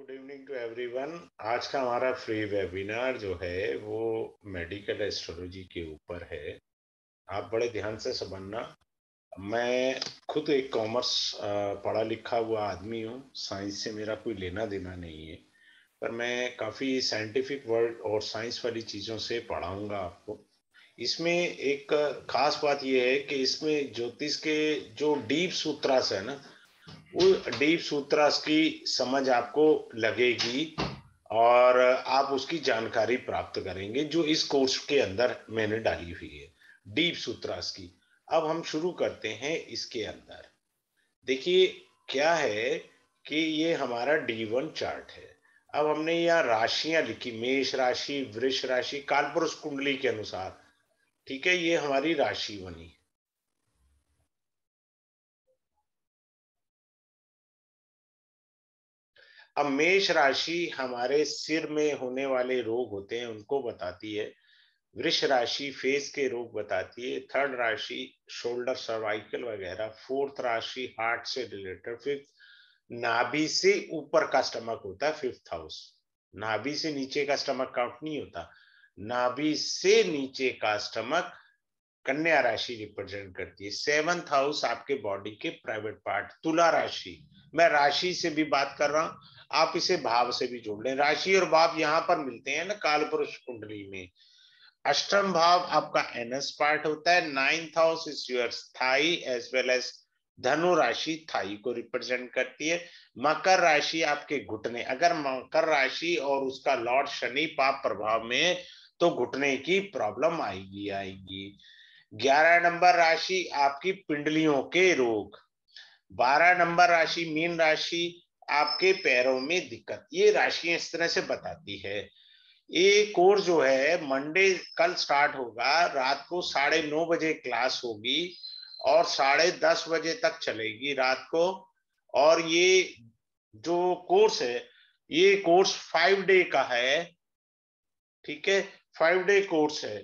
good evening to everyone आज का हमारा फ्री वेबिनार जो है वो मेडिकल एस्ट्रोलॉजी के ऊपर है आप बड़े ध्यान से समझना मैं खुद एक कॉमर्स पढ़ा लिखा हुआ आदमी हूँ साइंस से मेरा कोई लेना देना नहीं है पर मैं काफ़ी साइंटिफिक वर्ल्ड और साइंस वाली चीज़ों से पढ़ाऊँगा आपको इसमें एक खास बात यह है कि इसमें ज्योतिष के जो डीप सूत्रास है ना वो डीप सूत्रास की समझ आपको लगेगी और आप उसकी जानकारी प्राप्त करेंगे जो इस कोर्स के अंदर मैंने डाली हुई है डीप सूत्रास की अब हम शुरू करते हैं इसके अंदर देखिए क्या है कि ये हमारा डी वन चार्ट है अब हमने यहाँ राशियां लिखी मेष राशि वृष राशि कालपुरुष कुंडली के अनुसार ठीक है ये हमारी राशि बनी अब मेष राशि हमारे सिर में होने वाले रोग होते हैं उनको बताती है वृष राशि फेस के रोग बताती है थर्ड राशि शोल्डर सर्वाइकल वगैरह फोर्थ राशि हार्ट से रिलेटेड फिफ्थ नाभि से ऊपर का स्टमक होता है फिफ्थ हाउस नाभि से नीचे का स्टमक काउंट नहीं होता नाभि से नीचे का स्टमक कन्या राशि रिप्रेजेंट करती है सेवंथ हाउस आपके बॉडी के प्राइवेट पार्ट तुला राशि मैं राशि से भी बात कर रहा हूं आप इसे भाव से भी जोड़ लें राशि और भाव यहां पर मिलते हैं ना काल पुरुष कुंडली में अष्टम भाव आपका एनस पार्ट होता है नाइन्थ हाउस इज योर स्थाई एज वेल एज धनु राशि थाई को रिप्रेजेंट करती है मकर राशि आपके घुटने अगर मकर राशि और उसका लॉर्ड शनि पाप प्रभाव में तो घुटने की प्रॉब्लम आएगी आएगी ग्यारह नंबर राशि आपकी पिंडलियों के रोग बारह नंबर राशि मीन राशि आपके पैरों में दिक्कत ये राशियां इस तरह से बताती है ये कोर्स जो है मंडे कल स्टार्ट होगा रात को साढ़े नौ बजे क्लास होगी और साढ़े दस बजे तक चलेगी रात को और ये जो कोर्स है ये कोर्स फाइव डे का है ठीक है फाइव डे कोर्स है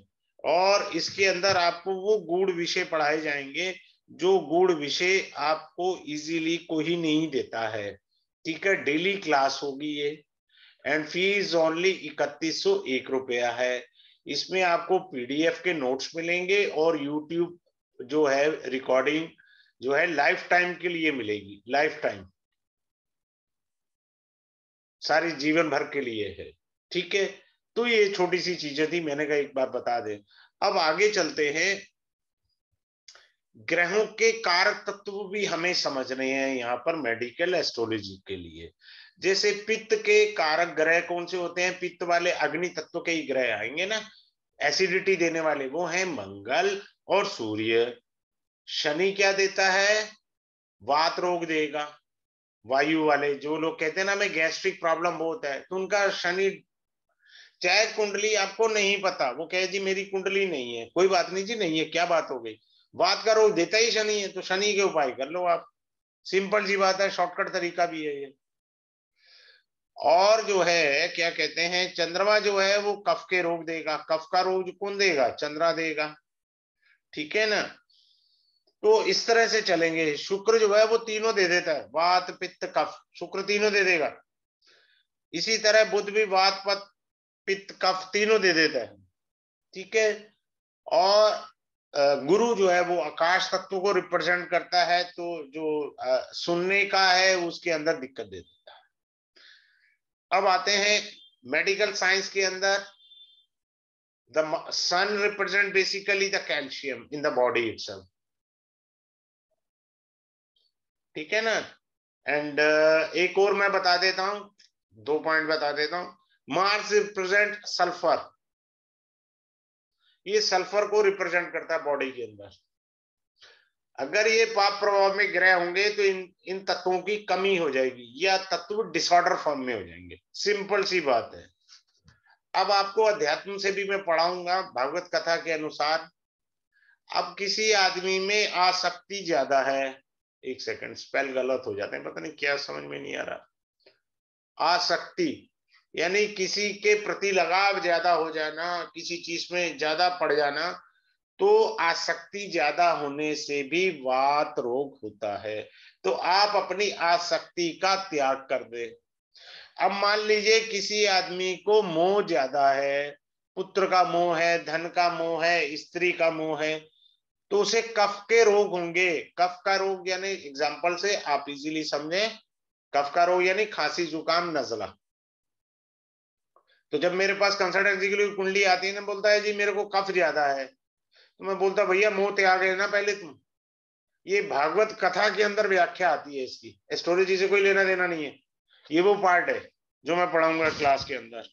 और इसके अंदर आपको वो गुड़ विषय पढ़ाए जाएंगे जो गुड़ विषय आपको इजीली कोई नहीं देता है ठीक है डेली क्लास होगी ये एंड फीस ओनली इकतीस सौ एक रुपया है इसमें आपको पीडीएफ के नोट्स मिलेंगे और यूट्यूब जो है रिकॉर्डिंग जो है लाइफ टाइम के लिए मिलेगी लाइफ टाइम सारी जीवन भर के लिए है ठीक है तो ये छोटी सी चीजें थी मैंने कहा एक बार बता दें अब आगे चलते हैं ग्रहों के कारक तत्व भी हमें समझने हैं यहाँ पर मेडिकल एस्ट्रोलॉजी के लिए जैसे पित्त के कारक ग्रह कौन से होते हैं पित्त वाले अग्नि तत्व के ही ग्रह आएंगे ना एसिडिटी देने वाले वो हैं मंगल और सूर्य शनि क्या देता है वात रोग देगा वायु वाले जो लोग कहते हैं ना मैं गैस्ट्रिक प्रॉब्लम बहुत है तो उनका शनि चाहे कुंडली आपको नहीं पता वो कहे जी मेरी कुंडली नहीं है कोई बात नहीं जी नहीं है क्या बात हो गई बात करो देता ही शनि है तो शनि के उपाय कर लो आप सिंपल सी बात है शॉर्टकट तरीका भी है ये और जो है क्या कहते हैं चंद्रमा जो है वो कफ के रोग देगा कफ का रोग कौन देगा चंद्रा देगा ठीक है ना तो इस तरह से चलेंगे शुक्र जो है वो तीनों दे देता है वात पित्त कफ शुक्र तीनों दे देगा इसी तरह बुद्ध भी वात पत पित्त कफ तीनों दे देता है ठीक है और गुरु जो है वो आकाश तत्व को रिप्रेजेंट करता है तो जो सुनने का है उसके अंदर दिक्कत दे देता है अब आते हैं मेडिकल साइंस के अंदर the sun represent basically the calcium in the body it's ठीक है ना एंड uh, एक और मैं बता देता हूं दो पॉइंट बता देता हूं मार्स रिप्रेजेंट सल्फर ये सल्फर को रिप्रेजेंट करता है बॉडी के अंदर अगर ये पाप प्रभाव में ग्रह होंगे तो इन इन तत्वों की कमी हो जाएगी या तत्व डिसऑर्डर फॉर्म में हो जाएंगे सिंपल सी बात है अब आपको अध्यात्म से भी मैं पढ़ाऊंगा भागवत कथा के अनुसार अब किसी आदमी में आसक्ति ज्यादा है एक सेकंड स्पेल गलत हो जाते हैं पता नहीं क्या समझ में नहीं आ रहा आसक्ति यानी किसी के प्रति लगाव ज्यादा हो जाना किसी चीज में ज्यादा पड़ जाना तो आसक्ति ज्यादा होने से भी वात रोग होता है तो आप अपनी आसक्ति का त्याग कर दे अब मान लीजिए किसी आदमी को मोह ज्यादा है पुत्र का मोह है धन का मोह है स्त्री का मोह है तो उसे कफ के रोग होंगे कफ का रोग यानी एग्जाम्पल से आप इजीली समझे कफ का रोग यानी खांसी जुकाम नजला तो जब मेरे पास कंसल्टेंसी के लिए कुंडली आती है ना तो बोलता है जी मेरे को कफ ज्यादा है तो मैं बोलता भैया मुंह त्याग लेना पहले तुम ये भागवत कथा के अंदर व्याख्या आती है इसकी एस्ट्रोलॉजी से कोई लेना देना नहीं है ये वो पार्ट है जो मैं पढ़ाऊंगा क्लास के अंदर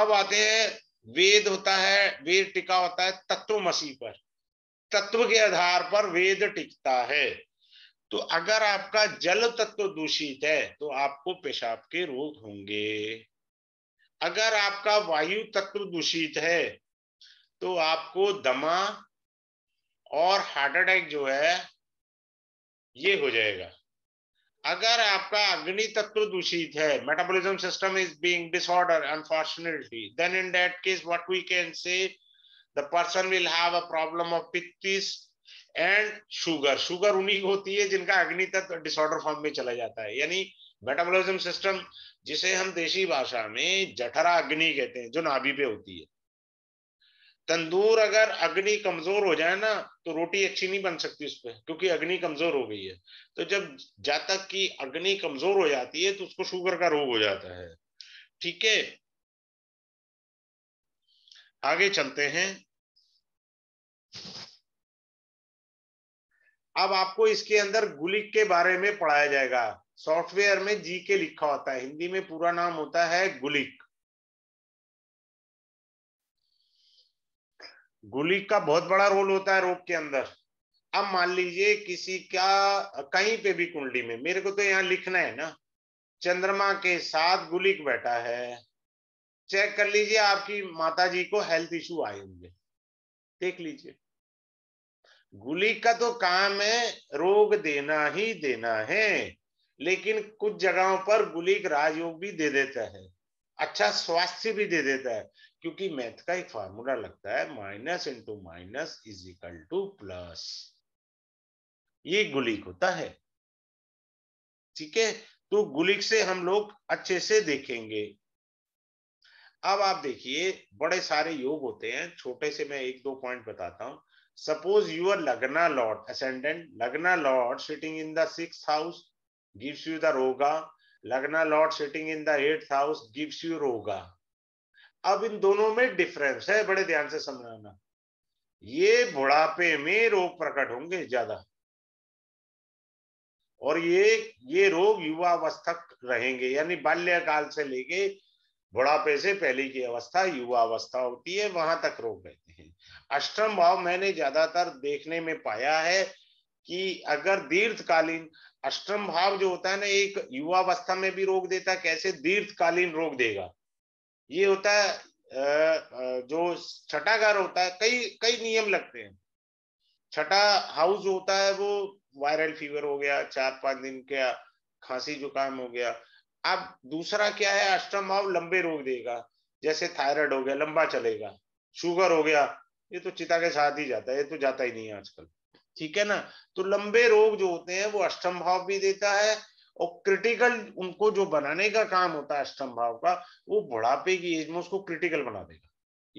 अब आते हैं वेद होता है वेद टिका होता है तत्व मसीह पर तत्व के आधार पर वेद टिकता है तो अगर आपका जल तत्व दूषित है तो आपको पेशाब के रोग होंगे अगर आपका वायु तत्व दूषित है तो आपको दमा और हार्ट अटैक जो है ये हो जाएगा अगर आपका अग्नि तत्व दूषित है metabolism system is being disorder unfortunately then in that case what we can say the person will have a problem of पित्तिस एंड शुगर शुगर उन्हीं होती है जिनका अग्नि तत्व डिसऑर्डर फॉर्म में चला जाता है यानी मेटाबॉलिज्म सिस्टम जिसे हम देशी भाषा में जठरा अग्नि कहते हैं जो नाभि पे होती है तंदूर अगर अग्नि कमजोर हो जाए ना तो रोटी अच्छी नहीं बन सकती उस पर क्योंकि अग्नि कमजोर हो गई है तो जब जातक की अग्नि कमजोर हो जाती है तो उसको शुगर का रोग हो जाता है ठीक है आगे चलते हैं अब आपको इसके अंदर गुलिक के बारे में पढ़ाया जाएगा सॉफ्टवेयर में जी के लिखा होता है हिंदी में पूरा नाम होता है गुलिक गुलिक का बहुत बड़ा रोल होता है रोग के अंदर अब मान लीजिए किसी का कहीं पे भी कुंडली में मेरे को तो यहाँ लिखना है ना चंद्रमा के साथ गुलिक बैठा है चेक कर लीजिए आपकी माता जी को हेल्थ इश्यू आए होंगे देख लीजिए गुलिक का तो काम है रोग देना ही देना है लेकिन कुछ जगहों पर गुलिक राजयोग भी दे देता है अच्छा स्वास्थ्य भी दे देता है क्योंकि मैथ का एक फॉर्मूला लगता है minus into minus is equal to plus ये गुलिक होता है ठीक है तो गुलिक से हम लोग अच्छे से देखेंगे अब आप देखिए बड़े सारे योग होते हैं छोटे से मैं एक दो पॉइंट बताता हूं suppose your lagna lord ascendant lagna lord sitting in the six house gives you the roga lagna lord sitting in the eighth house gives you roga अब इन दोनों में डिफरेंस है बड़े ध्यान से समझाना ये बुढ़ापे में रोग प्रकट होंगे ज्यादा और ये ये रोग युवा युवावस्था रहेंगे यानी बाल्यकाल से लेके बुढ़ापे से पहले की अवस्था युवा अवस्था होती है वहां तक रोग रहते हैं अष्टम भाव मैंने ज्यादातर देखने में पाया है कि अगर दीर्घकालीन अष्टम भाव जो होता है ना एक युवावस्था में भी रोक देता है कैसे दीर्घकालीन रोग देगा ये होता है जो छठागार होता है कई कई नियम लगते हैं छठा हाउस होता है वो वायरल फीवर हो गया चार पांच दिन का खांसी जुकाम हो गया अब दूसरा क्या है अष्टम भाव लंबे रोग देगा जैसे थायराइड हो गया लंबा चलेगा शुगर हो गया ये तो चिता के साथ ही जाता है ये तो जाता ही नहीं है आजकल ठीक है ना तो लंबे रोग जो होते हैं वो अष्टम भाव भी देता है और क्रिटिकल उनको जो बनाने का काम होता है अष्टम भाव का वो बुढ़ापे की एज में उसको क्रिटिकल बना देगा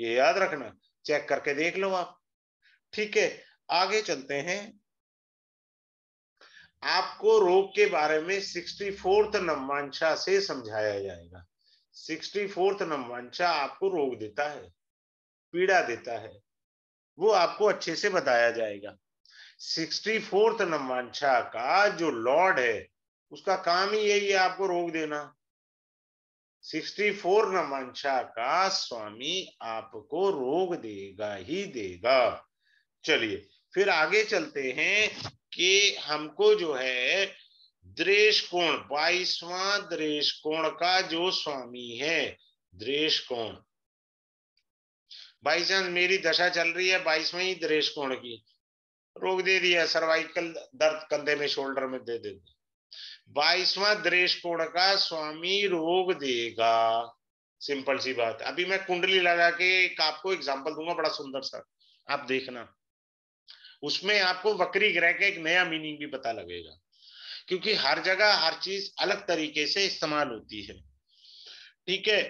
ये याद रखना चेक करके देख लो आप ठीक है आगे चलते हैं आपको रोग के बारे में सिक्सटी फोर्थ नमवांशा से समझाया जाएगा सिक्सटी फोर्थ नमवांशा आपको रोग देता है पीड़ा देता है वो आपको अच्छे से बताया जाएगा सिक्सटी फोर्थ नवांशा का जो लॉर्ड है उसका काम ही यही है आपको रोक देना सिक्सटी फोर नवांशा का स्वामी आपको रोक देगा ही देगा चलिए फिर आगे चलते हैं कि हमको जो है द्रेश कोण बाईसवा द्रेश कोण का जो स्वामी है द्रेश कोण बाई मेरी दशा चल रही है बाईसवा ही द्रेश कोण की रोग दे दिया सर्वाइकल दर्द कंधे में शोल्डर में दे दे बाईसवा द्रेश कोण का स्वामी रोग देगा सिंपल सी बात अभी मैं कुंडली लगा के एक आपको एग्जाम्पल दूंगा बड़ा सुंदर सा आप देखना उसमें आपको वक्री ग्रह का एक नया मीनिंग भी पता लगेगा क्योंकि हर जगह हर चीज अलग तरीके से इस्तेमाल होती है ठीक है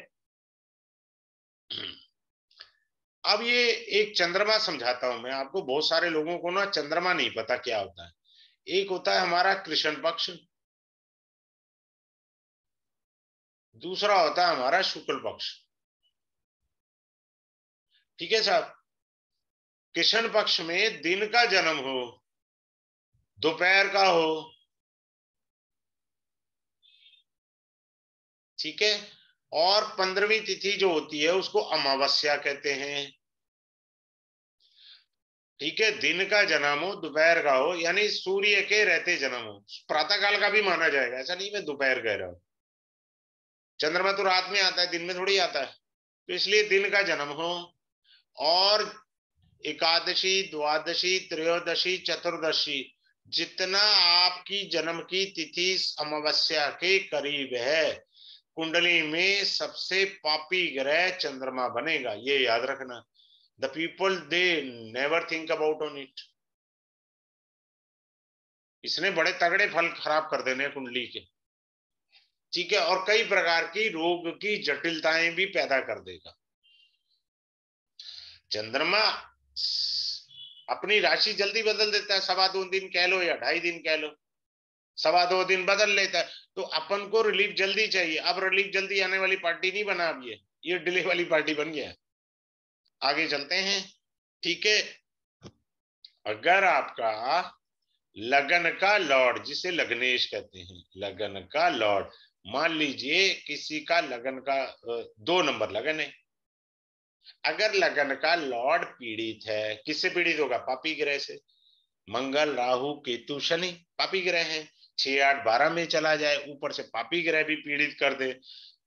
अब ये एक चंद्रमा समझाता हूं मैं आपको बहुत सारे लोगों को ना चंद्रमा नहीं पता क्या होता है एक होता है हमारा कृष्ण पक्ष दूसरा होता है हमारा शुक्ल पक्ष ठीक है साहब कृष्ण पक्ष में दिन का जन्म हो दोपहर का हो ठीक है और पंद्रहवीं तिथि जो होती है उसको अमावस्या कहते हैं ठीक है दिन का जन्म हो दोपहर का हो यानी सूर्य के रहते जन्म हो प्रातः काल का भी माना जाएगा ऐसा नहीं मैं दोपहर कह रहा हूं चंद्रमा तो रात में आता है दिन में थोड़ी आता है तो इसलिए दिन का जन्म हो और एकादशी द्वादशी त्रयोदशी चतुर्दशी जितना आपकी जन्म की तिथि अमावस्या के करीब है कुंडली में सबसे पापी ग्रह चंद्रमा बनेगा ये याद रखना the people they never think about on it इसने बड़े तगड़े फल खराब कर देने कुंडली के ठीक है और कई प्रकार की रोग की जटिलताएं भी पैदा कर देगा चंद्रमा अपनी राशि जल्दी बदल देता है सवा दो दिन कह लो या ढाई दिन कह लो सवा दो दिन बदल लेता है तो अपन को रिलीफ जल्दी चाहिए अब रिलीफ जल्दी आने वाली पार्टी नहीं बना अब ये ये डिले वाली पार्टी बन गया है आगे चलते हैं ठीक है अगर आपका लगन का लॉर्ड जिसे लग्नेश कहते हैं लगन का लॉर्ड मान लीजिए किसी का लगन का दो नंबर लगन है अगर लगन का लॉर्ड पीड़ित है किससे पीड़ित होगा पापी ग्रह से मंगल राहु केतु शनि पापी ग्रह हैं छह आठ बारह में चला जाए ऊपर से पापी ग्रह भी पीड़ित कर दे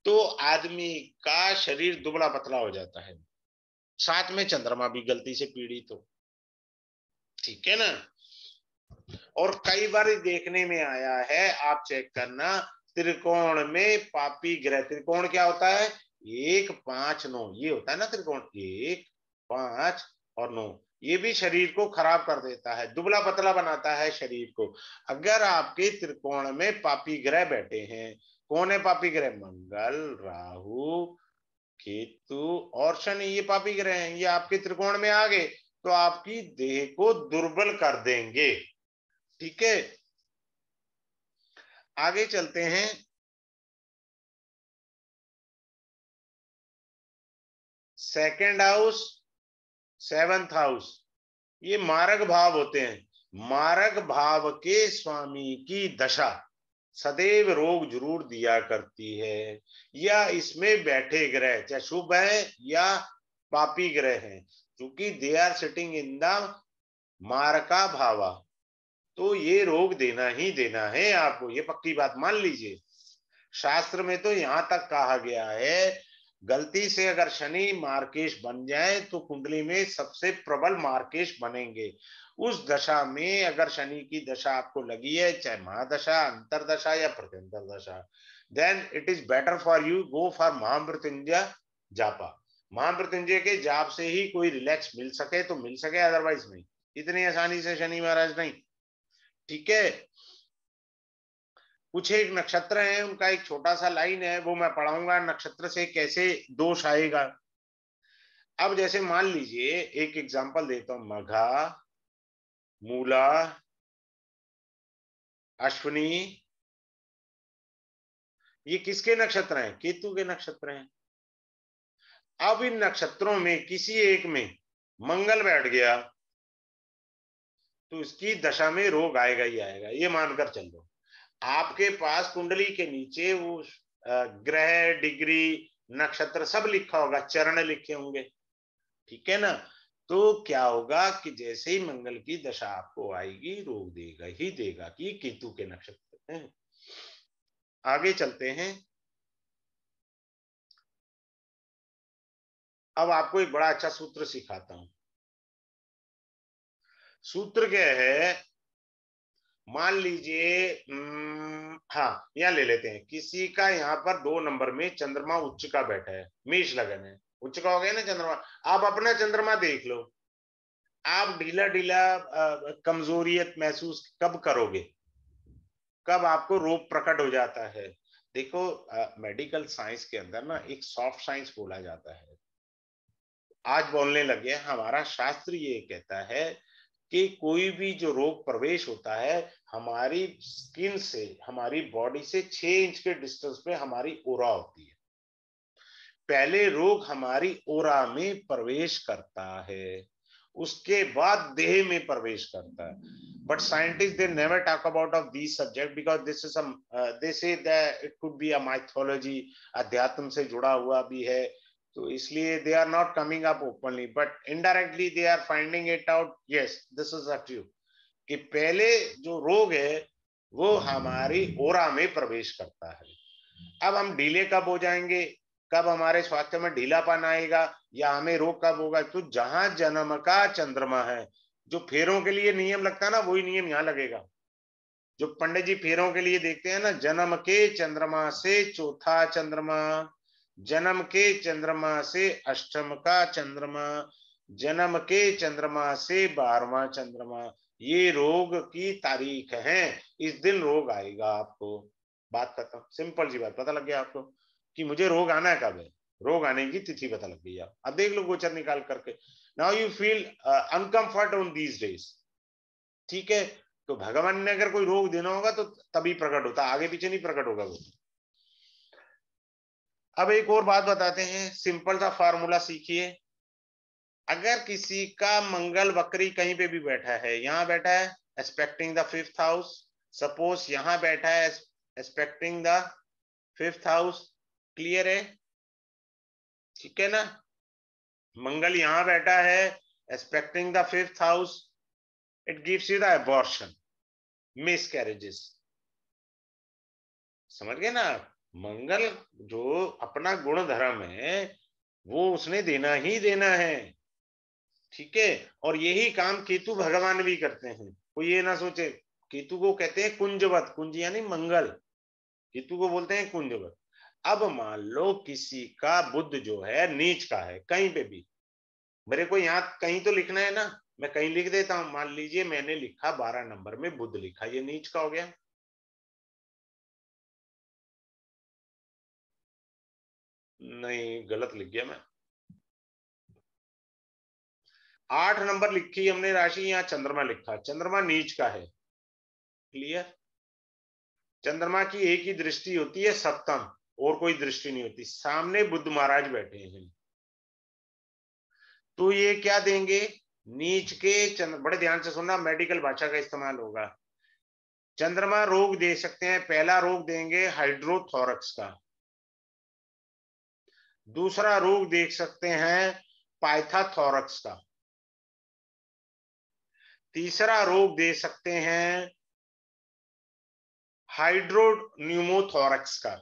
तो आदमी का शरीर दुबला पतला हो जाता है साथ में चंद्रमा भी गलती से पीड़ित हो ठीक है ना और कई बार देखने में आया है आप चेक करना त्रिकोण में पापी ग्रह त्रिकोण क्या होता है एक पांच नौ ये होता है ना त्रिकोण एक पांच और नौ ये भी शरीर को खराब कर देता है दुबला पतला बनाता है शरीर को अगर आपके त्रिकोण में पापी ग्रह बैठे हैं कौन है पापी ग्रह मंगल राहु केतु और शनि ये पापी ग्रह हैं ये आपके त्रिकोण में आ गए तो आपकी देह को दुर्बल कर देंगे ठीक है आगे चलते हैं सेकेंड हाउस सेवंथ हाउस ये मारक भाव होते हैं मारक भाव के स्वामी की दशा सदैव रोग जरूर दिया करती है या इसमें बैठे ग्रह चाहे शुभ है या पापी ग्रह है क्योंकि they are sitting in the maraka bhava तो ये रोग देना ही देना है आपको ये पक्की बात मान लीजिए शास्त्र में तो यहां तक कहा गया है गलती से अगर शनि मार्केश बन जाए तो कुंडली में सबसे प्रबल मार्केश बनेंगे उस दशा में अगर शनि की दशा आपको लगी है चाहे महादशा अंतरदशा या प्रत्यंतर दशा then it is better for you go for Mahamrityunjaya japa Mahamrityunjaya के जाप से ही कोई रिलैक्स मिल सके तो मिल सके अदरवाइज नहीं इतनी आसानी से शनि महाराज नहीं ठीक है कुछ एक नक्षत्र है उनका एक छोटा सा लाइन है वो मैं पढ़ाऊंगा नक्षत्र से कैसे दोष आएगा अब जैसे मान लीजिए एक एग्जाम्पल देता हूं मघा मूला अश्विनी ये किसके नक्षत्र हैं केतु के नक्षत्र हैं अब इन नक्षत्रों में किसी एक में मंगल बैठ गया तो इसकी दशा में रोग आएगा ही आएगा ये मानकर चल दो आपके पास कुंडली के नीचे वो ग्रह डिग्री नक्षत्र सब लिखा होगा चरण लिखे होंगे ठीक है ना तो क्या होगा कि जैसे ही मंगल की दशा आपको आएगी रोग देगा ही देगा कि केतु के नक्षत्र हैं आगे चलते हैं अब आपको एक बड़ा अच्छा सूत्र सिखाता हूं सूत्र क्या है मान लीजिए हाँ यहाँ ले लेते हैं किसी का यहाँ पर दो नंबर में चंद्रमा उच्च का बैठा है मेष लगन है उच्च का हो गया ना चंद्रमा आप अपना चंद्रमा देख लो आप ढीला ढीला कमजोरियत महसूस कब करोगे कब आपको रोग प्रकट हो जाता है देखो मेडिकल साइंस के अंदर ना एक सॉफ्ट साइंस बोला जाता है आज बोलने लगे हमारा शास्त्र ये कहता है कि कोई भी जो रोग प्रवेश होता है हमारी स्किन से हमारी बॉडी से छह इंच के डिस्टेंस पे हमारी ओरा होती है पहले रोग हमारी ओरा में प्रवेश करता है उसके बाद देह में प्रवेश करता है but scientist they never talk about of this subject because this is this is it could be a mythology अध्यात्म से जुड़ा हुआ भी है तो इसलिए they are not coming up openly but indirectly they are finding it out yes this is a कि पहले जो रोग है वो हमारी ओरा में प्रवेश करता है अब हम ढीले कब हो जाएंगे कब हमारे स्वास्थ्य में ढीलापन आएगा या हमें रोग कब होगा तो जहां जन्म का चंद्रमा है जो फेरों के लिए नियम लगता है ना वही नियम यहाँ लगेगा जो पंडित जी फेरों के लिए देखते हैं ना जन्म के चंद्रमा से चौथा चंद्रमा जन्म के चंद्रमा से अष्टम का चंद्रमा जन्म के चंद्रमा से बारवा चंद्रमा ये रोग की तारीख है इस दिन रोग आएगा आपको बात खत्म सिंपल सी बात पता लग गया आपको कि मुझे रोग आना है कब है रोग आने की तिथि पता लग गई आप अब देख लो गोचर निकाल करके now you feel uncomfort on these days ठीक है तो भगवान ने अगर कोई रोग देना होगा तो तभी प्रकट होता आगे पीछे नहीं प्रकट होगा वो अब एक और बात बताते हैं सिंपल सा फार्मूला सीखिए अगर किसी का मंगल बकरी कहीं पे भी बैठा है यहां बैठा है expecting the fifth house suppose यहां बैठा है expecting the fifth house clear है ठीक है ना मंगल यहां बैठा है expecting the fifth house it gives you the abortion miscarriages समझ गए ना आप मंगल जो अपना गुण धर्म है वो उसने देना ही देना है ठीक है और यही काम केतु भगवान भी करते हैं कोई ये ना सोचे केतु को कहते हैं कुंजवत कुंज यानी मंगल केतु को बोलते हैं कुंजवत अब मान लो किसी का बुद्ध जो है नीच का है कहीं पे भी मेरे को यहाँ कहीं तो लिखना है ना मैं कहीं लिख देता हूँ मान लीजिए मैंने लिखा बारह नंबर में बुद्ध लिखा ये नीच का हो गया नहीं गलत लिख गया मैं आठ नंबर लिखी हमने राशि यहां चंद्रमा लिखा चंद्रमा नीच का है क्लियर चंद्रमा की एक ही दृष्टि होती है सप्तम और कोई दृष्टि नहीं होती सामने बुद्ध महाराज बैठे हैं तो ये क्या देंगे नीच के चंद्र बड़े ध्यान से सुनना मेडिकल भाषा का इस्तेमाल होगा चंद्रमा रोग दे सकते हैं पहला रोग देंगे हाइड्रोथोरक्स का दूसरा रोग देख सकते हैं पाइथाथोरक्स का तीसरा रोग दे सकते हैं हाइड्रोन्यूमोथोरक्स का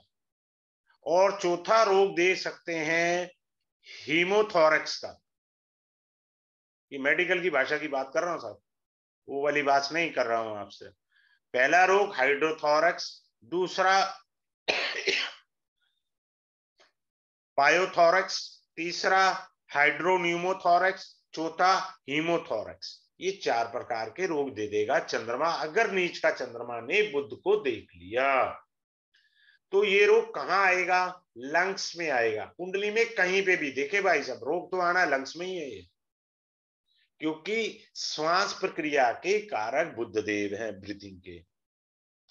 और चौथा रोग दे सकते हैं हीमोथोरक्स का ये मेडिकल की भाषा की बात कर रहा हूं साहब वो वाली बात नहीं कर रहा हूं आपसे पहला रोग हाइड्रोथोरक्स दूसरा पायोथोरक्स तीसरा हाइड्रोन्यूमोथोरक्स चौथा हीमोथोरक्स ये चार प्रकार के रोग दे देगा चंद्रमा अगर नीच का चंद्रमा ने बुद्ध को देख लिया तो ये रोग कहाँ आएगा लंग्स में आएगा कुंडली में कहीं पे भी देखे भाई सब रोग तो आना लंग्स में ही है ये क्योंकि श्वास प्रक्रिया के कारक बुद्ध देव है ब्रीथिंग के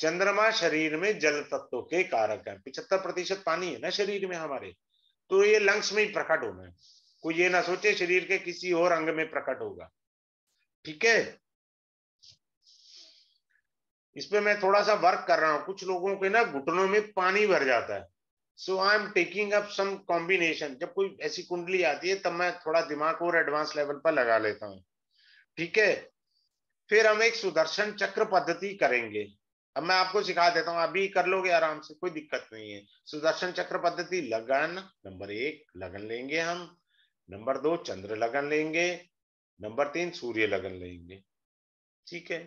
चंद्रमा शरीर में जल तत्व के कारक है पिछहत्तर प्रतिशत पानी है ना शरीर में हमारे तो ये लंग्स में ही प्रकट होना है कोई ये ना सोचे शरीर के किसी और अंग में प्रकट होगा ठीक है इस पे मैं थोड़ा सा वर्क कर रहा हूं कुछ लोगों के ना घुटनों में पानी भर जाता है so I am taking up some combination जब कोई ऐसी कुंडली आती है तब मैं थोड़ा दिमाग और एडवांस लेवल पर लगा लेता हूँ ठीक है फिर हम एक सुदर्शन चक्र पद्धति करेंगे अब मैं आपको सिखा देता हूं अभी कर लोगे आराम से कोई दिक्कत नहीं है सुदर्शन चक्र पद्धति लगन नंबर एक लगन लेंगे हम नंबर दो चंद्र लगन लेंगे नंबर तीन सूर्य लगन लेंगे ठीक है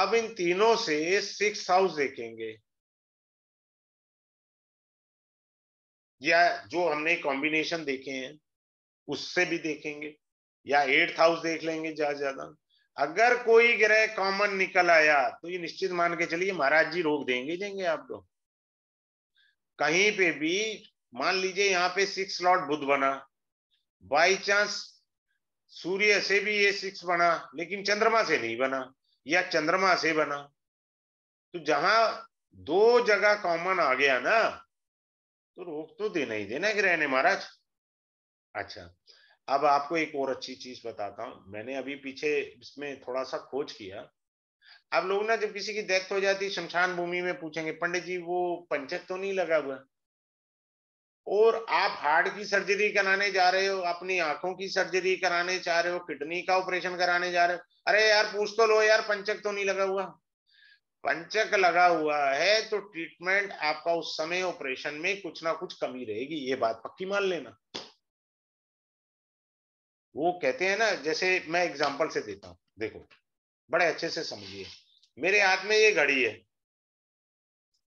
अब इन तीनों से सिक्स हाउस देखेंगे या जो हमने कॉम्बिनेशन देखे हैं उससे भी देखेंगे या एट्थ हाउस देख लेंगे ज्यादा ज्यादा अगर कोई ग्रह कॉमन निकल आया तो ये निश्चित मान के चलिए महाराज जी रोक देंगे देंगे आप लोग कहीं पे भी मान लीजिए यहाँ पे सिक्स लॉट बुध बना बाई चांस सूर्य से भी ये सिक्स बना लेकिन चंद्रमा से नहीं बना या चंद्रमा से बना तो जहां दो जगह कॉमन आ गया ना तो रोक तो देना ही देना ग्रह ने महाराज अच्छा अब आपको एक और अच्छी चीज बताता हूँ मैंने अभी पीछे इसमें थोड़ा सा खोज किया अब लोग ना जब किसी की डेथ हो जाती शमशान भूमि में पूछेंगे पंडित जी वो पंचक तो नहीं लगा हुआ और आप हार्ट की सर्जरी कराने जा रहे हो अपनी आंखों की सर्जरी कराने जा रहे हो किडनी का ऑपरेशन कराने जा रहे हो अरे यार पूछ तो लो यार पंचक तो नहीं लगा हुआ पंचक लगा हुआ है तो ट्रीटमेंट आपका उस समय ऑपरेशन में कुछ ना कुछ कमी रहेगी ये बात पक्की मान लेना वो कहते हैं ना जैसे मैं एग्जाम्पल से देता हूँ देखो बड़े अच्छे से समझिए मेरे हाथ में ये घड़ी है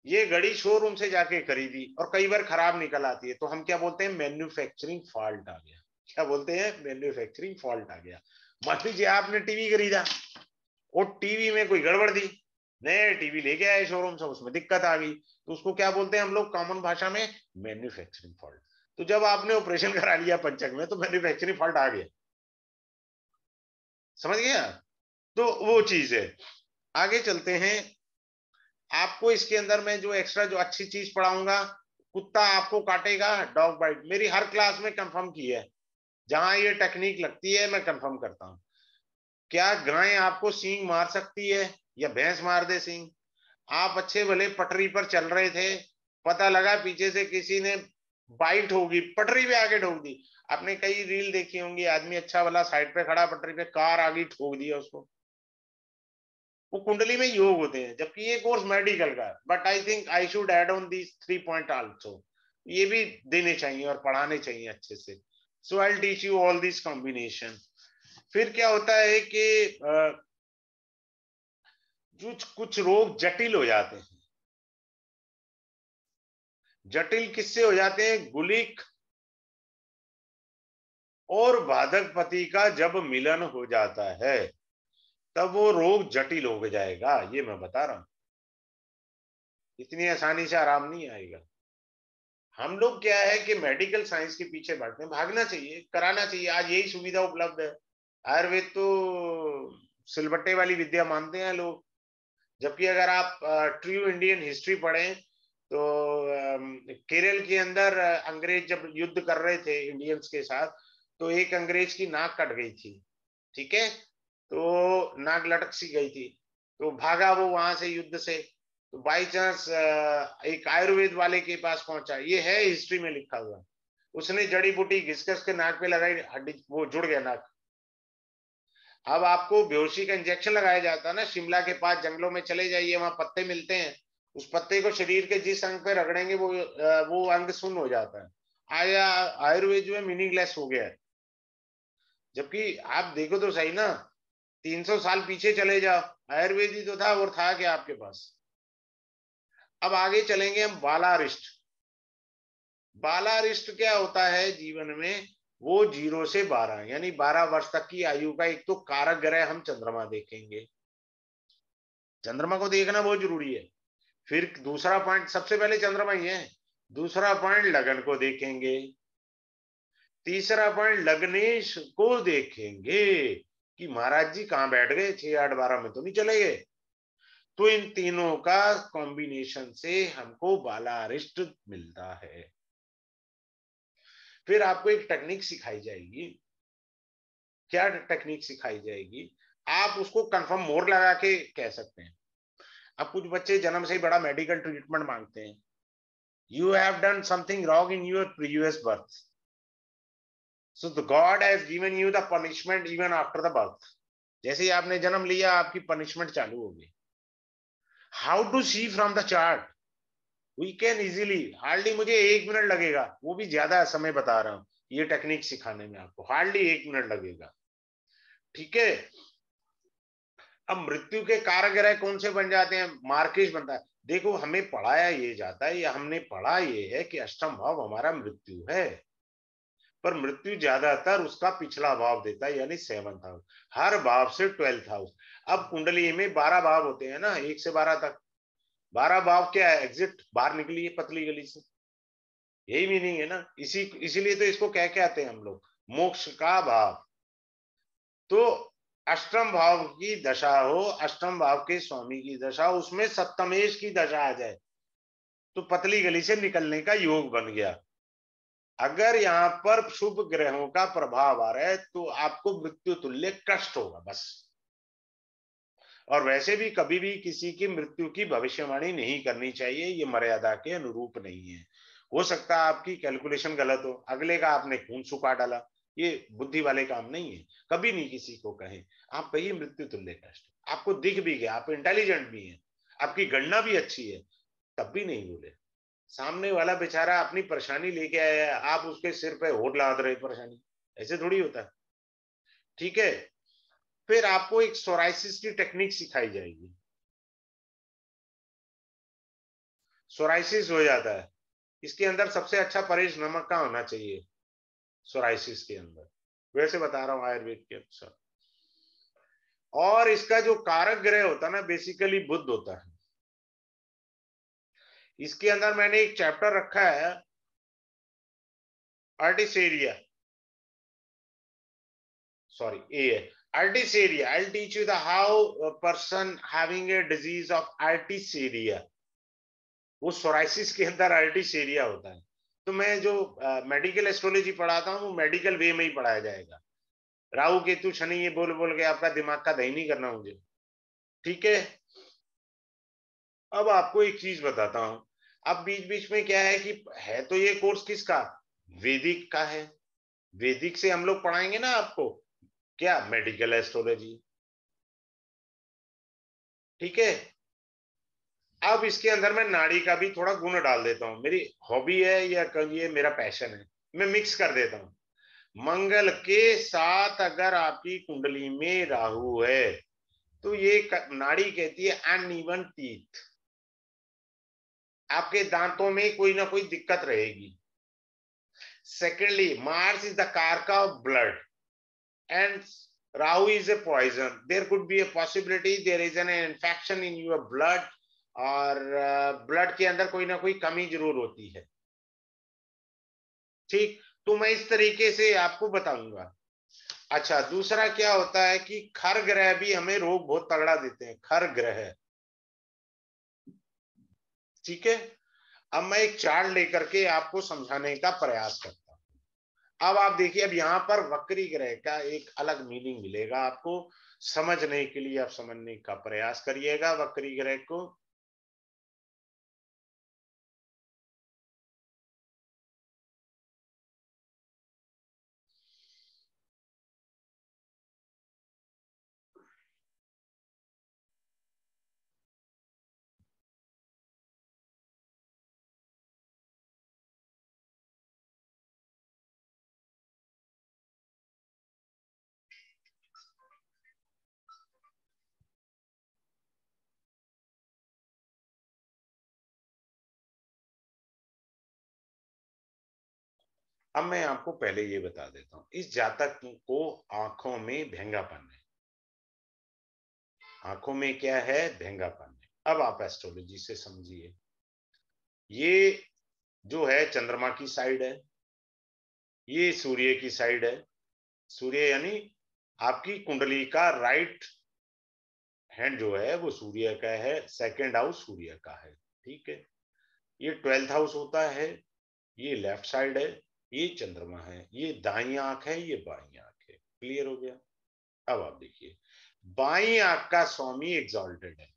ये घड़ी शोरूम से जाके खरीदी और कई बार खराब निकल आती है तो हम क्या बोलते हैं मैन्युफैक्चरिंग फॉल्ट आ गया क्या बोलते हैं मैन्युफैक्चरिंग फॉल्ट आ गया मान लीजिए आपने टीवी खरीदा और टीवी में कोई गड़बड़ दी नए टीवी लेके आए शोरूम से उसमें दिक्कत आ गई तो उसको क्या बोलते हैं हम लोग कॉमन भाषा में मैन्युफैक्चरिंग फॉल्ट तो जब आपने ऑपरेशन करा लिया पंचक में तो मैन्युफैक्चरिंग फॉल्ट आ गया समझ गया तो वो चीज है आगे चलते हैं आपको इसके अंदर में जो एक्स्ट्रा जो अच्छी चीज पढ़ाऊंगा कुत्ता आपको काटेगा डॉग बाइट मेरी हर क्लास में कंफर्म की है जहां ये टेक्निक लगती है मैं कंफर्म करता हूं क्या गाय आपको सींग मार सकती है या भैंस मार दे सींग आप अच्छे भले पटरी पर चल रहे थे पता लगा पीछे से किसी ने बाइट होगी पटरी पे आके ठोक दी आपने कई रील देखी होंगी आदमी अच्छा वाला साइड पे खड़ा पटरी पे कार आगे ठोक दिया उसको वो कुंडली में योग होते हैं जबकि ये कोर्स मेडिकल का है but I think I should add on these three point also ये भी देने चाहिए और पढ़ाने चाहिए अच्छे से so I teach you all this combination फिर क्या होता है कि जो कुछ रोग जटिल हो जाते हैं जटिल किससे हो जाते हैं गुलिक और बाधक पति का जब मिलन हो जाता है तब वो रोग जटिल हो जाएगा ये मैं बता रहा हूं इतनी आसानी से आराम नहीं आएगा हम लोग क्या है कि मेडिकल साइंस के पीछे बढ़ते हैं भागना चाहिए कराना चाहिए आज यही सुविधा उपलब्ध है आयुर्वेद तो सिलबट्टे वाली विद्या मानते हैं लोग जबकि अगर आप ट्रू इंडियन हिस्ट्री पढ़ें तो केरल के अंदर अंग्रेज जब युद्ध कर रहे थे इंडियंस के साथ तो एक अंग्रेज की नाक कट गई थी ठीक है तो नाक लटक सी गई थी तो भागा वो वहां से युद्ध से तो बाई चांस एक आयुर्वेद वाले के पास पहुंचा ये है हिस्ट्री में लिखा हुआ उसने जड़ी बूटी घिसकस के नाक पे लगाई हड्डी वो जुड़ गया नाक अब आपको बेहोशी का इंजेक्शन लगाया जाता है ना शिमला के पास जंगलों में चले जाइए वहां पत्ते मिलते हैं उस पत्ते को शरीर के जिस अंग पे रगड़ेंगे वो वो अंग सुन हो जाता है आया आयुर्वेद में मीनिंगलेस हो गया है जबकि आप देखो तो सही ना 300 साल पीछे चले जाओ आयुर्वेद ही तो था और था क्या आपके पास अब आगे चलेंगे हम बालारिष्ट बालारिष्ट क्या होता है जीवन में वो जीरो से बारह यानी बारह वर्ष तक की आयु का एक तो कारक ग्रह हम चंद्रमा देखेंगे चंद्रमा को देखना बहुत जरूरी है फिर दूसरा पॉइंट सबसे पहले चंद्रमा ही है दूसरा पॉइंट लगन को देखेंगे तीसरा पॉइंट लग्नेश को देखेंगे कि महाराज जी कहां बैठ गए छह आठ बारह में तो नहीं चले गए तो इन तीनों का कॉम्बिनेशन से हमको बालारिष्ट मिलता है फिर आपको एक टेक्निक सिखाई जाएगी क्या टेक्निक सिखाई जाएगी आप उसको कंफर्म मोर लगा के कह सकते हैं अब कुछ बच्चे जन्म से ही बड़ा मेडिकल ट्रीटमेंट मांगते हैं you have done something wrong in your previous birth so the god has given you the punishment even after the birth जैसे ही आपने जन्म लिया आपकी पनिशमेंट चालू हो गई how to see from the chart we can easily hardly मुझे एक मिनट लगेगा वो भी ज्यादा समय बता रहा हूं ये टेक्निक सिखाने में आपको हार्डली एक मिनट लगेगा ठीक है अब मृत्यु के कारग्रह कौन से बन जाते हैं मार्केश बनता है देखो हमें पढ़ाया ये जाता है या हमने पढ़ा ये है कि अष्टम भाव हमारा मृत्यु है पर मृत्यु ज्यादातर उसका पिछला भाव देता है यानी सेवंथ हाउस हर भाव से ट्वेल्थ हाउस अब कुंडली में बारह भाव होते हैं ना एक से बारह तक बारह भाव क्या है एग्जिट बाहर निकली है पतली गली से यही मीनिंग है ना इसी इसीलिए तो इसको कह के आते हैं हम लोग मोक्ष का भाव तो अष्टम भाव की दशा हो अष्टम भाव के स्वामी की दशा उसमें सप्तमेश की दशा आ जाए तो पतली गली से निकलने का योग बन गया अगर यहाँ पर शुभ ग्रहों का प्रभाव आ रहा है तो आपको मृत्यु तुल्य कष्ट होगा बस और वैसे भी कभी भी किसी की मृत्यु की भविष्यवाणी नहीं करनी चाहिए ये मर्यादा के अनुरूप नहीं है हो सकता है आपकी कैलकुलेशन गलत हो अगले का आपने खून सुखा डाला ये बुद्धि वाले काम नहीं है कभी नहीं किसी को कहें आप कही मृत्यु तुल्य कष्ट आपको दिख भी गया आप इंटेलिजेंट भी हैं आपकी गणना भी अच्छी है तब भी नहीं बोले सामने वाला बेचारा अपनी परेशानी लेके आया है आप उसके सिर पे होट लाद रहे परेशानी ऐसे थोड़ी होता है ठीक है फिर आपको एक सोराइसिस की टेक्निक सिखाई जाएगी सोराइसिस हो जाता है इसके अंदर सबसे अच्छा परेश नमक का होना चाहिए सोराइसिस के अंदर वैसे बता रहा हूं आयुर्वेद के अनुसार और इसका जो कारक ग्रह होता है ना बेसिकली बुद्ध होता है इसके अंदर मैंने एक चैप्टर रखा है sorry sorry a artisaria I teach you the how person having a disease of of वो सोराइसिस के अंदर आर्टिस एरिया होता है तो मैं जो मेडिकल एस्ट्रोलॉजी पढ़ाता हूँ वो मेडिकल वे में ही पढ़ाया जाएगा राहु केतु शनि ये बोल बोल के आपका दिमाग का दही नहीं करना मुझे ठीक है अब आपको एक चीज बताता हूं अब बीच बीच में क्या है कि है तो ये कोर्स किसका वैदिक का है वैदिक से हम लोग पढ़ाएंगे ना आपको क्या मेडिकल एस्ट्रोलॉजी ठीक है अब इसके अंदर मैं नाड़ी का भी थोड़ा गुण डाल देता हूँ मेरी हॉबी है या ये मेरा पैशन है मैं मिक्स कर देता हूं मंगल के साथ अगर आपकी कुंडली में राहु है तो ये नाड़ी कहती है अनइवन टीथ आपके दांतों में कोई ना कोई दिक्कत रहेगी secondly Mars is the karaka of blood and Rahu is a poison there could be a possibility there is an infection in your blood और ब्लड के अंदर कोई ना कोई कमी जरूर होती है ठीक तो मैं इस तरीके से आपको बताऊंगा अच्छा दूसरा क्या होता है कि खर ग्रह भी हमें रोग बहुत तगड़ा देते हैं खर ग्रह ठीक है अब मैं एक चार्ट लेकर के आपको समझाने का प्रयास करता हूं अब आप देखिए अब यहाँ पर वक्री ग्रह का एक अलग मीनिंग मिलेगा आपको समझने के लिए आप समझने का प्रयास करिएगा वक्री ग्रह को अब मैं आपको पहले ये बता देता हूं इस जातक को आंखों में भेंगापन है आंखों में क्या है भेंगापन है अब आप एस्ट्रोलॉजी से समझिए ये जो है चंद्रमा की साइड है ये सूर्य की साइड है सूर्य यानी आपकी कुंडली का राइट हैंड जो है वो सूर्य का है सेकंड हाउस सूर्य का है ठीक है ये ट्वेल्थ हाउस होता है ये लेफ्ट साइड है ये चंद्रमा है ये दाई आंख है ये बाई आंख है क्लियर हो गया अब आप देखिए बाई आंख का स्वामी एग्जॉल्टेड है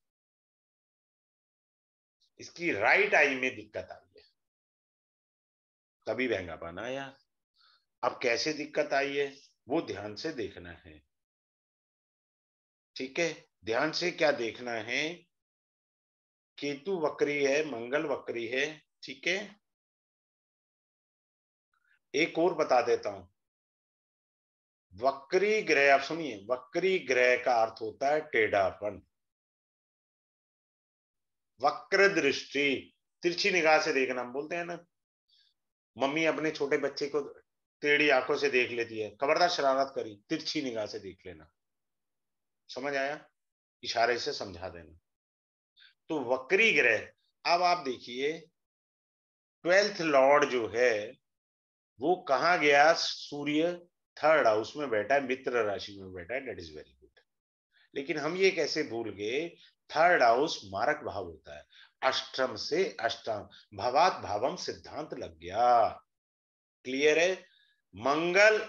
इसकी राइट आई में दिक्कत आई है तभी बहंगापन आया अब कैसे दिक्कत आई है वो ध्यान से देखना है ठीक है ध्यान से क्या देखना है केतु वक्री है मंगल वक्री है ठीक है एक और बता देता हूं वक्री ग्रह आप सुनिए वक्री ग्रह का अर्थ होता है टेढ़ापन वक्र दृष्टि तिरछी निगाह से देखना हम बोलते हैं ना मम्मी अपने छोटे बच्चे को टेढ़ी आंखों से देख लेती है खबरदार शरारत करी तिरछी निगाह से देख लेना समझ आया इशारे से समझा देना तो वक्री ग्रह अब आप देखिए ट्वेल्थ लॉर्ड जो है वो कहा गया सूर्य थर्ड हाउस में बैठा है मित्र राशि में बैठा है डेट इज वेरी गुड लेकिन हम ये कैसे भूल गए थर्ड हाउस मारक भाव होता है अष्टम से अष्टम भावात भावम सिद्धांत लग गया क्लियर है मंगल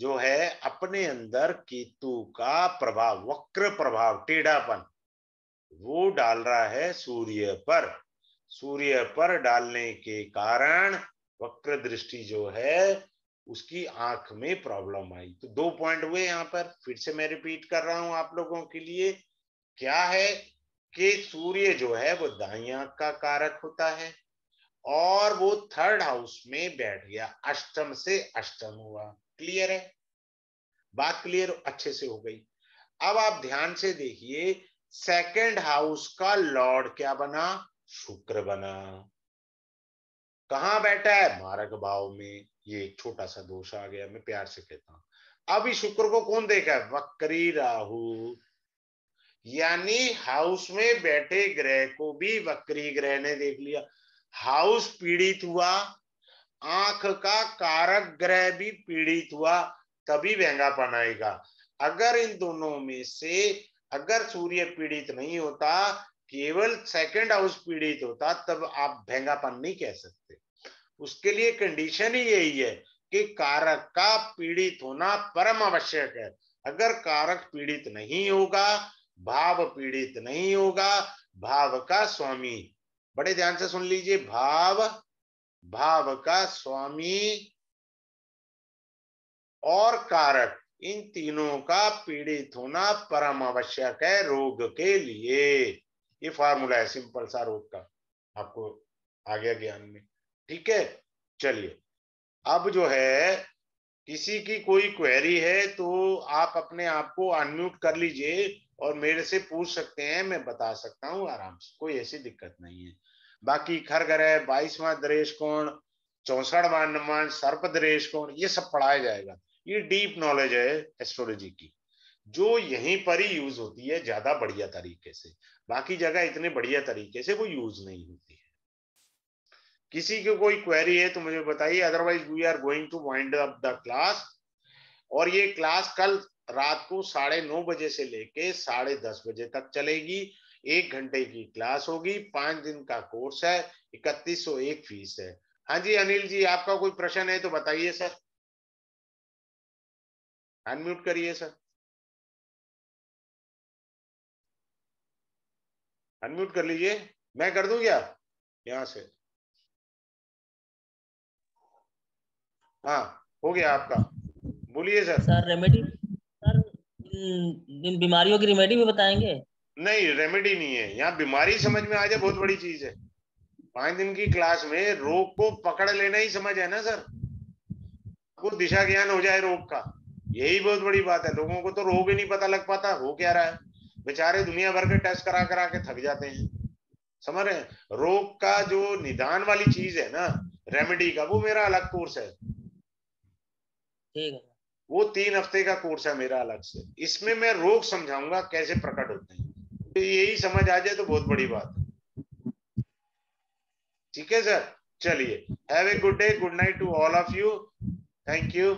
जो है अपने अंदर केतु का प्रभाव वक्र प्रभाव टेढ़ापन वो डाल रहा है सूर्य पर सूर्य पर डालने के कारण वक्र दृष्टि जो है उसकी आंख में प्रॉब्लम आई तो दो पॉइंट हुए यहाँ पर फिर से मैं रिपीट कर रहा हूं आप लोगों के लिए क्या है कि सूर्य जो है वो दाई आंख का कारक होता है और वो थर्ड हाउस में बैठ गया अष्टम से अष्टम हुआ क्लियर है बात क्लियर अच्छे से हो गई अब आप ध्यान से देखिए सेकंड हाउस का लॉर्ड क्या बना शुक्र बना कहाँ बैठा है मारक भाव में ये छोटा सा दोष आ गया मैं प्यार से कहता हूं अभी शुक्र को कौन देखा है वक्री राहु यानी हाउस में बैठे ग्रह को भी वक्री ग्रह ने देख लिया हाउस पीड़ित हुआ आंख का कारक ग्रह भी पीड़ित हुआ तभी महंगा पनाएगा अगर इन दोनों में से अगर सूर्य पीड़ित नहीं होता केवल सेकंड हाउस पीड़ित होता तब आप भेंगापन नहीं कह सकते उसके लिए कंडीशन ही यही है कि कारक का पीड़ित होना परम आवश्यक है अगर कारक पीड़ित नहीं होगा भाव पीड़ित नहीं होगा भाव का स्वामी बड़े ध्यान से सुन लीजिए भाव भाव का स्वामी और कारक इन तीनों का पीड़ित होना परम आवश्यक है रोग के लिए ये फार्मूला है सिंपल सा रोग का आपको आ गया ज्ञान में ठीक है चलिए अब जो है किसी की कोई क्वेरी है तो आप अपने आप को अनम्यूट कर लीजिए और मेरे से पूछ सकते हैं मैं बता सकता हूँ आराम से कोई ऐसी दिक्कत नहीं है बाकी खर ग्रह बाईसवा द्रेश कोण चौसठवा अनुमान सर्प द्रेश कोण ये सब पढ़ाया जाएगा ये डीप नॉलेज है एस्ट्रोलॉजी की जो यहीं पर ही यूज होती है ज्यादा बढ़िया तरीके से बाकी जगह इतने बढ़िया तरीके से वो यूज नहीं होती है किसी की कोई क्वेरी है तो मुझे बताइए otherwise we are going to wind up the class और ये क्लास कल रात को साढ़े नौ बजे से लेके साढ़े दस बजे तक चलेगी एक घंटे की क्लास होगी पांच दिन का कोर्स है इकतीस सौ एक फीस है हाँ जी अनिल जी आपका कोई प्रश्न है तो बताइए सर अनम्यूट करिए सर अनम्यूट कर लीजिए मैं कर दूं क्या यहां से हाँ हो गया आपका बोलिए सर सर रेमेडी सर बीमारियों की रेमेडी भी बताएंगे नहीं रेमेडी नहीं है यहाँ बीमारी समझ में आ जाए बहुत बड़ी चीज है पांच दिन की क्लास में रोग को पकड़ लेना ही समझ है ना सर आपको दिशा ज्ञान हो जाए रोग का यही बहुत बड़ी बात है लोगों को तो रोग ही नहीं पता लग पाता हो क्या रहा है बेचारे दुनिया भर के टेस्ट करा करा के थक जाते हैं समझ रहे रोग का जो निदान वाली चीज है ना रेमेडी का वो मेरा अलग कोर्स है ठीक है वो तीन हफ्ते का कोर्स है मेरा अलग से इसमें मैं रोग समझाऊंगा कैसे प्रकट होते हैं तो यही समझ आ जाए तो बहुत बड़ी बात है ठीक है सर चलिए have a good day good night to all of you thank you